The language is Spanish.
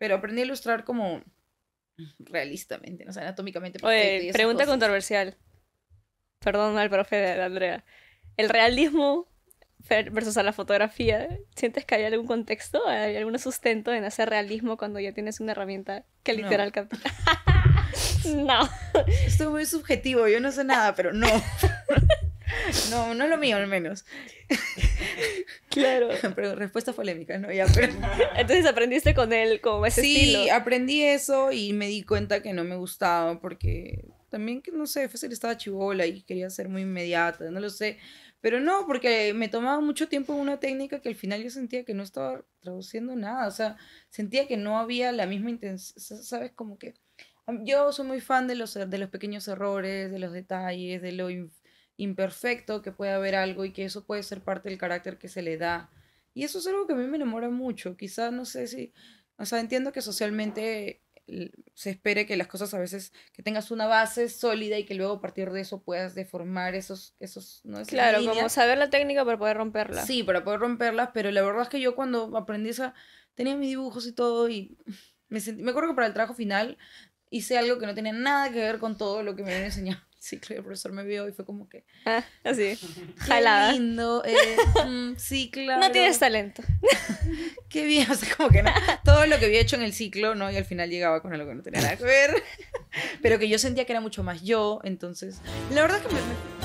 Pero aprendí a ilustrar como realistamente, no o sea, anatómicamente. pregunta controversial. Perdón al profe de Andrea. ¿El realismo versus a la fotografía, ¿sientes que hay algún contexto, hay algún sustento en hacer realismo cuando ya tienes una herramienta que literal no. no. Esto es muy subjetivo, yo no sé nada, pero no. no, no es lo mío al menos. Claro. Pero respuesta polémica, ¿no? Entonces aprendiste con él como ese sí, estilo. Sí, aprendí eso y me di cuenta que no me gustaba porque también que no sé, Fessel estaba chivola y quería ser muy inmediata, no lo sé. Pero no, porque me tomaba mucho tiempo una técnica que al final yo sentía que no estaba traduciendo nada, o sea, sentía que no había la misma intención, ¿sabes? Como que yo soy muy fan de los, de los pequeños errores, de los detalles, de lo, imperfecto, que pueda haber algo y que eso puede ser parte del carácter que se le da. Y eso es algo que a mí me enamora mucho. Quizás, no sé si, o sea, entiendo que socialmente se espere que las cosas a veces, que tengas una base sólida y que luego a partir de eso puedas deformar esos, esos, ¿no? es claro, como saber la técnica para poder romperla. Sí, para poder romperlas, pero la verdad es que yo cuando aprendí esa, tenía mis dibujos y todo y me, me acuerdo que para el trabajo final hice algo que no tenía nada que ver con todo lo que me habían enseñado. Sí, claro, el profesor me vio y fue como que. Ah, así. Ah, jalada. lindo. Eh, mm, sí, No tienes talento. Qué bien. O sea, como que no, todo lo que había hecho en el ciclo, ¿no? Y al final llegaba con algo que no tenía nada que ver. Pero que yo sentía que era mucho más yo. Entonces, la verdad es que me